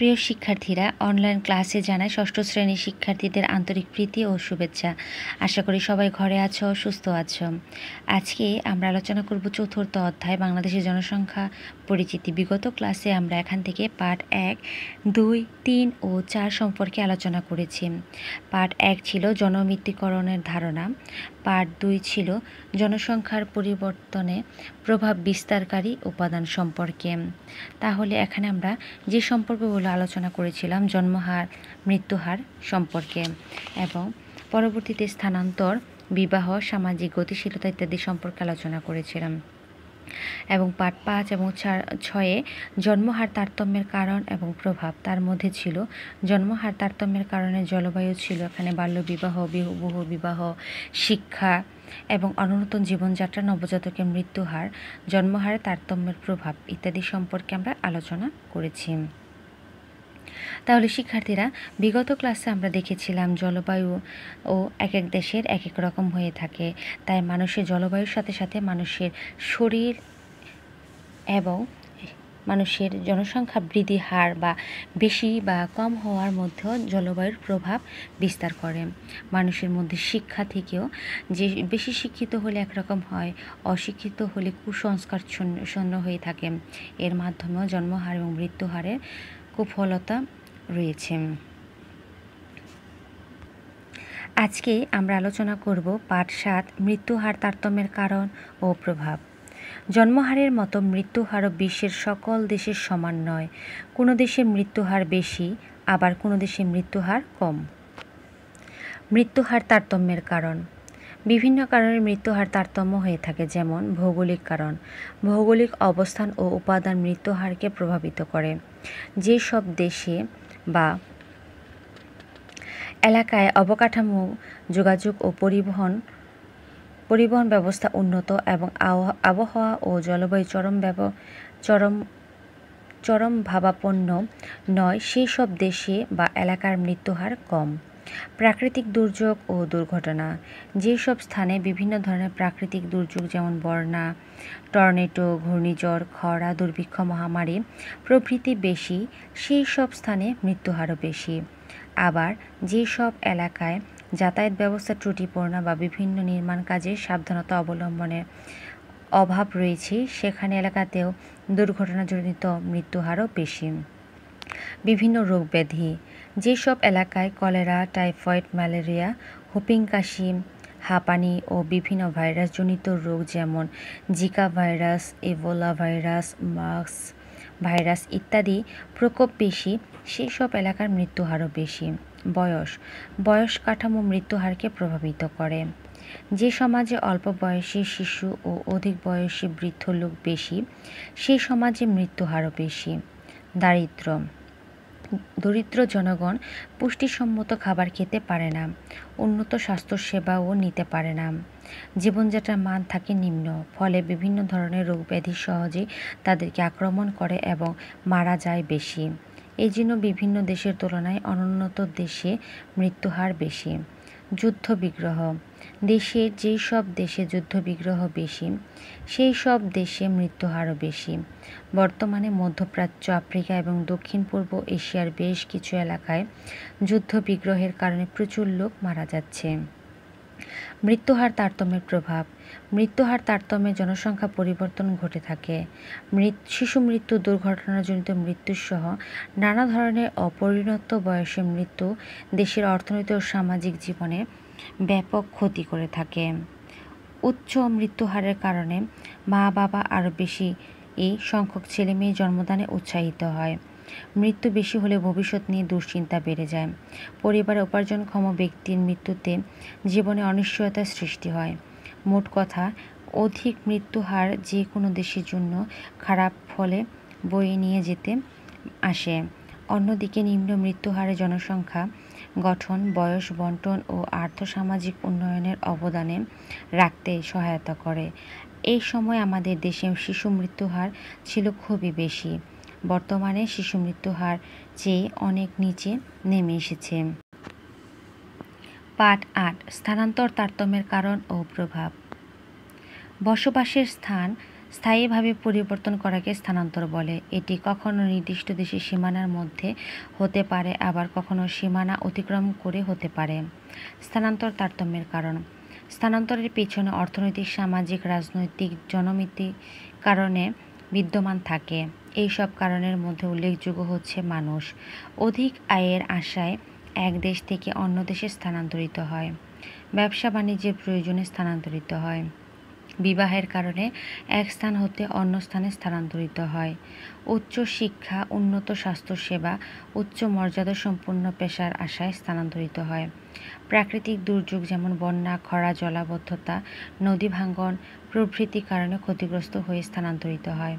প্রিয় শিক্ষার্থীরা অনলাইন ক্লাসে জানায় ষষ্ঠ শ্রেণীর শিক্ষার্থীদের আন্তরিক প্রীতি ও শুভেচ্ছা আশা করি সবাই ঘরে আছো সুস্থ আছো আজকে আমরা আলোচনা করব চতুর্থ অধ্যায় বাংলাদেশের জনসংখ্যা পরিচিতি বিগত ক্লাসে আমরা এখান থেকে পার্ট এক দুই তিন ও চার সম্পর্কে আলোচনা করেছি পার্ট এক ছিল জনমিতিকরণের ধারণা পার্ট দুই ছিল জনসংখ্যার পরিবর্তনে প্রভাব বিস্তারকারী উপাদান সম্পর্কে তাহলে এখানে আমরা যে সম্পর্কগুলো আলোচনা করেছিলাম জন্মহার মৃত্যুহার সম্পর্কে এবং পরবর্তীতে স্থানান্তর বিবাহ সামাজিক গতিশীলতা ইত্যাদি সম্পর্কে আলোচনা করেছিলাম এবং পাট পাঁচ এবং ছয়ে জন্মহার তারতম্যের কারণ এবং প্রভাব তার মধ্যে ছিল জন্মহার তারতম্যের কারণে জলবায়ু ছিল এখানে বাল্যবিবাহ বহু বিবাহ শিক্ষা এবং অননত জীবনযাত্রা নবজাতকের মৃত্যুহার জন্মহারে তারতম্যের প্রভাব ইত্যাদি সম্পর্কে আমরা আলোচনা করেছি তাহলে শিক্ষার্থীরা বিগত ক্লাসে আমরা দেখেছিলাম জলবায়ু ও এক এক দেশের এক এক রকম হয়ে থাকে তাই মানুষের জলবায়ুর সাথে সাথে মানুষের শরীর এবং মানুষের জনসংখ্যা বৃদ্ধি হার বা বেশি বা কম হওয়ার মধ্যেও জলবায়ুর প্রভাব বিস্তার করে মানুষের মধ্যে শিক্ষা থেকেও যে বেশি শিক্ষিত হলে একরকম হয় অশিক্ষিত হলে কুসংস্কার শূন্য হয়ে থাকে এর মাধ্যমেও জন্মহার এবং মৃত্যুহারের কুফলতা রয়েছে আজকে আমরা আলোচনা করব পাঠ সাত মৃত্যুহার তারতম্যের কারণ ও প্রভাব জন্মহারের মতো মৃত্যুহারও বিশ্বের সকল দেশের সমান নয় কোনো দেশে মৃত্যুহার বেশি আবার কোনো দেশে মৃত্যুহার কম মৃত্যুহার তারতম্যের কারণ বিভিন্ন কারণে মৃত্যুহার তারতম্য হয়ে থাকে যেমন ভৌগোলিক কারণ ভৌগোলিক অবস্থান ও উপাদান মৃত্যুহারকে প্রভাবিত করে যে সব দেশে বা এলাকায় অবকাঠামো যোগাযোগ ও পরিবহন পরিবহন ব্যবস্থা উন্নত এবং আবহাওয়া ও জলবায়ু চরম চরম চরম ভাবাপন্ন নয় সেই সব দেশে বা এলাকার মৃত্যুহার কম প্রাকৃতিক দুর্যোগ ও দুর্ঘটনা যেসব স্থানে বিভিন্ন ধরনের প্রাকৃতিক দুর্যোগ যেমন বর্ণা টর্নেটো ঘূর্ণিঝড় খরা দুর্ভিক্ষ মহামারী প্রভৃতি বেশি সেই সব স্থানে মৃত্যুহারও বেশি আবার যেসব এলাকায় যাতায়াত ব্যবস্থা ত্রুটিপূর্ণ বা বিভিন্ন নির্মাণ কাজে সাবধানতা অবলম্বনের অভাব রয়েছে সেখানে এলাকাতেও দুর্ঘটনাজনিত মৃত্যুহারও বেশি বিভিন্ন রোগ ব্যাধি যেসব এলাকায় কলেরা টাইফয়েড ম্যালেরিয়া হুপিং কাশি হাঁপানি ও বিভিন্ন ভাইরাসজনিত রোগ যেমন Zika virus Ebola virus mask virus ইত্যাদি প্রকোপ বেশি সেসব এলাকার মৃত্যুহারও বেশি বয়স বয়স কাঠামো মৃত্যুহারকে প্রভাবিত করে যে সমাজে অল্প বয়সী শিশু ও অধিক বয়সী বৃদ্ধ লোক বেশি সেই সমাজে মৃত্যুহারও বেশি দারিদ্র দরিদ্র জনগণ পুষ্টিসম্মত খাবার খেতে পারে না উন্নত স্বাস্থ্যসেবাও নিতে পারে না জীবনযাত্রার মান থাকে নিম্ন ফলে বিভিন্ন ধরনের রোগ ব্যাধি সহজেই তাদেরকে আক্রমণ করে এবং মারা যায় বেশি এই জন্য বিভিন্ন দেশের তুলনায় অনুন্নত দেশে মৃত্যুহার বেশি যুদ্ধবিগ্রহ দেশের যেই সব দেশে যুদ্ধবিগ্রহ বেশি সেই সব দেশে মৃত্যুহারও বেশি বর্তমানে মধ্যপ্রাচ্য আফ্রিকা এবং দক্ষিণ পূর্ব এশিয়ার বেশ কিছু এলাকায় যুদ্ধবিগ্রহের কারণে প্রচুর লোক মারা যাচ্ছে মৃত্যুহার তারতম্যের প্রভাব মৃত্যুহার তারতম্যে জনসংখ্যা পরিবর্তন ঘটে থাকে শিশু মৃত্যু দুর্ঘটনাজনিত মৃত্যুসহ নানা ধরনের অপরিণত বয়সে মৃত্যু দেশের অর্থনৈতিক ও সামাজিক জীবনে ব্যাপক ক্ষতি করে থাকে উচ্চ মৃত্যুহারের কারণে মা বাবা আরও বেশি এই সংখ্যক ছেলে মেয়ে জন্মদানে উৎসাহিত হয় মৃত্যু বেশি হলে ভবিষ্যৎ নিয়ে দুশ্চিন্তা বেড়ে যায় পরিবারে উপার্জনক্ষম ব্যক্তির মৃত্যুতে জীবনে অনিশ্চয়তার সৃষ্টি হয় মোট কথা অধিক মৃত্যুহার যে কোনো দেশের জন্য খারাপ ফলে বয়ে নিয়ে যেতে আসে অন্যদিকে নিম্ন মৃত্যু হারে জনসংখ্যা গঠন বয়স বন্টন ও আর্থসামাজিক উন্নয়নের অবদানে রাখতে সহায়তা করে এই সময় আমাদের দেশে শিশু হার ছিল খুবই বেশি বর্তমানে শিশু মৃত্যু হার চেয়ে অনেক নিচে নেমে এসেছে পাঠ আট স্থানান্তর তারতম্যের কারণ ও প্রভাব বসবাসের স্থান স্থায়ীভাবে পরিবর্তন করাকে স্থানান্তর বলে এটি কখনো নির্দিষ্ট দেশের সীমানার মধ্যে হতে পারে আবার কখনো সীমানা অতিক্রম করে হতে পারে স্থানান্তর তারতম্যের কারণ স্থানান্তরের পিছনে অর্থনৈতিক সামাজিক রাজনৈতিক জনমিতি কারণে বিদ্যমান থাকে এই সব কারণের মধ্যে উল্লেখযোগ্য হচ্ছে মানুষ অধিক আয়ের আশায় এক দেশ থেকে অন্য দেশে স্থানান্তরিত হয় ব্যবসা বাণিজ্যের প্রয়োজনে স্থানান্তরিত হয় বিবাহের কারণে এক স্থান হতে অন্য স্থানে স্থানান্তরিত হয় উচ্চ শিক্ষা উন্নত স্বাস্থ্যসেবা উচ্চ মর্যাদা সম্পন্ন পেশার আশায় স্থানান্তরিত হয় প্রাকৃতিক দুর্যোগ যেমন বন্যা খরা জলাবদ্ধতা নদী ভাঙ্গন প্রভৃতি কারণে ক্ষতিগ্রস্ত হয়ে স্থানান্তরিত হয়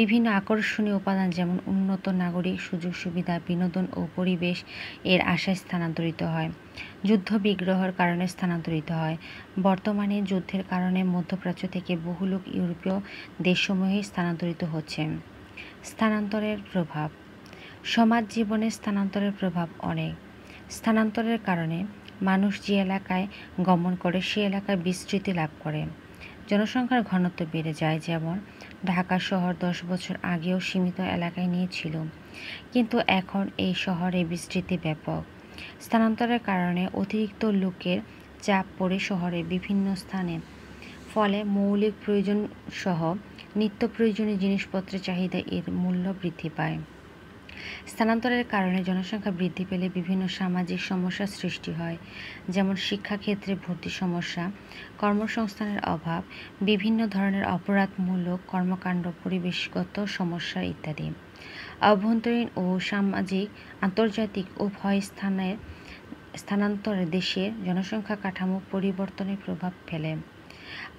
বিভিন্ন আকর্ষণীয় উপাদান যেমন উন্নত নাগরিক সুযোগ সুবিধা বিনোদন ও পরিবেশ এর আশায় স্থানান্তরিত হয় যুদ্ধ বিগ্রহের কারণে স্থানান্তরিত হয় বর্তমানে যুদ্ধের কারণে মধ্যপ্রাচ্য থেকে বহু লোক ইউরোপীয় দেশসমূহে স্থানান্তরিত হচ্ছে স্থানান্তরের প্রভাব সমাজ জীবনে স্থানান্তরের প্রভাব অনেক স্থানান্তরের কারণে মানুষ যে এলাকায় গমন করে সে এলাকায় বিস্তৃতি লাভ করে জনসংখ্যার ঘনত্ব বেড়ে যায় যেমন ঢাকা শহর দশ বছর আগেও সীমিত এলাকায় নিয়েছিল কিন্তু এখন এই শহরে বিস্তৃতি ব্যাপক স্থানান্তরের কারণে অতিরিক্ত লোকের চাপ পড়ে শহরের বিভিন্ন স্থানে ফলে মৌলিক প্রয়োজন সহ নিত্য প্রয়োজনীয় জিনিসপত্রের চাহিদা এর মূল্য বৃদ্ধি পায় স্থানান্তরের কারণে জনসংখ্যা বৃদ্ধি পেলে বিভিন্ন সামাজিক সমস্যার সৃষ্টি হয় যেমন শিক্ষাক্ষেত্রে ভর্তি সমস্যা কর্মসংস্থানের অভাব বিভিন্ন ধরনের অপরাধমূলক কর্মকাণ্ড পরিবেশগত সমস্যা ইত্যাদি অভ্যন্তরীণ ও সামাজিক আন্তর্জাতিক উভয় স্থানে স্থানান্তরে দেশের জনসংখ্যা কাঠামো পরিবর্তনের প্রভাব ফেলে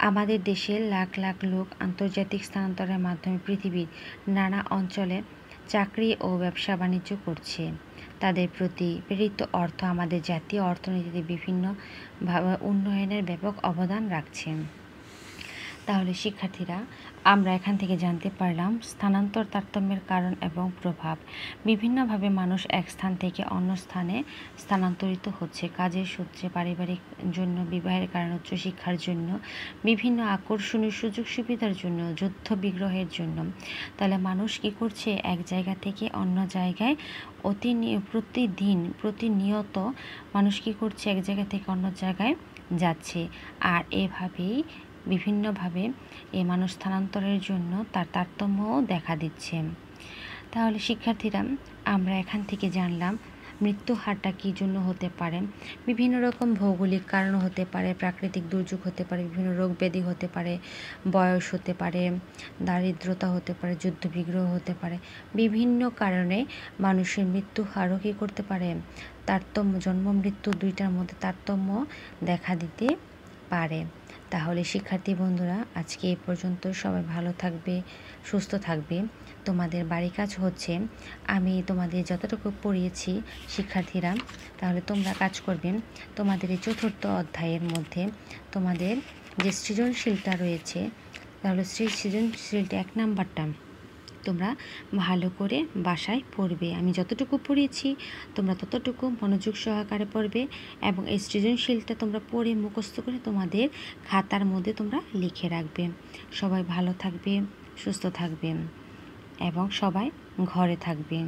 আমাদের দেশে লাখ লাখ লোক আন্তর্জাতিক স্থানান্তরের মাধ্যমে পৃথিবীর নানা অঞ্চলে চাকরি ও ব্যবসা বাণিজ্য করছে তাদের প্রতি প্রেরিত অর্থ আমাদের জাতীয় অর্থনীতিতে বিভিন্নভাবে উন্নয়নের ব্যাপক অবদান রাখছে তাহলে শিক্ষার্থীরা আমরা এখান থেকে জানতে পারলাম স্থানান্তর তারতম্যের কারণ এবং প্রভাব বিভিন্নভাবে মানুষ এক স্থান থেকে অন্য স্থানে স্থানান্তরিত হচ্ছে কাজের সূত্রে পারিবারিক জন্য বিবাহের কারণ উচ্চশিক্ষার জন্য বিভিন্ন আকর্ষণীয় সুযোগ সুবিধার জন্য যুদ্ধ বিগ্রহের জন্য তাহলে মানুষ কি করছে এক জায়গা থেকে অন্য জায়গায় অতি প্রতিদিন প্রতিনিয়ত মানুষ কি করছে এক জায়গা থেকে অন্য জায়গায় যাচ্ছে আর এভাবেই বিভিন্নভাবে এ মানুষ স্থানান্তরের জন্য তার তারতম্যও দেখা দিচ্ছে তাহলে শিক্ষার্থীরা আমরা এখান থেকে জানলাম মৃত্যু হারটা কী জন্য হতে পারে বিভিন্ন রকম ভৌগোলিক কারণ হতে পারে প্রাকৃতিক দুর্যোগ হতে পারে বিভিন্ন রোগ ব্যাধি হতে পারে বয়স হতে পারে দারিদ্রতা হতে পারে যুদ্ধবিগ্রহ হতে পারে বিভিন্ন কারণে মানুষের মৃত্যু হারও কী করতে পারে তারতম্য জন্ম মৃত্যু দুইটার মধ্যে তারতম্য দেখা দিতে পারে তাহলে শিক্ষার্থী বন্ধুরা আজকে এ পর্যন্ত সবাই ভালো থাকবে সুস্থ থাকবে তোমাদের বাড়ি কাজ হচ্ছে আমি তোমাদের যতটুকু পড়িয়েছি শিক্ষার্থীরা তাহলে তোমরা কাজ করবে তোমাদের এই চতুর্থ অধ্যায়ের মধ্যে তোমাদের যে সৃজনশীলতা রয়েছে তাহলে সেই সৃজনশীলটা এক নাম্বারটা তোমরা ভালো করে বাসায় পড়বে আমি যতটুকু পড়েছি তোমরা ততটুকু মনোযোগ সহকারে পড়বে এবং এই সৃজনশীলটা তোমরা পড়ে মুখস্থ করে তোমাদের খাতার মধ্যে তোমরা লিখে রাখবে সবাই ভালো থাকবে সুস্থ থাকবে এবং সবাই ঘরে থাকবে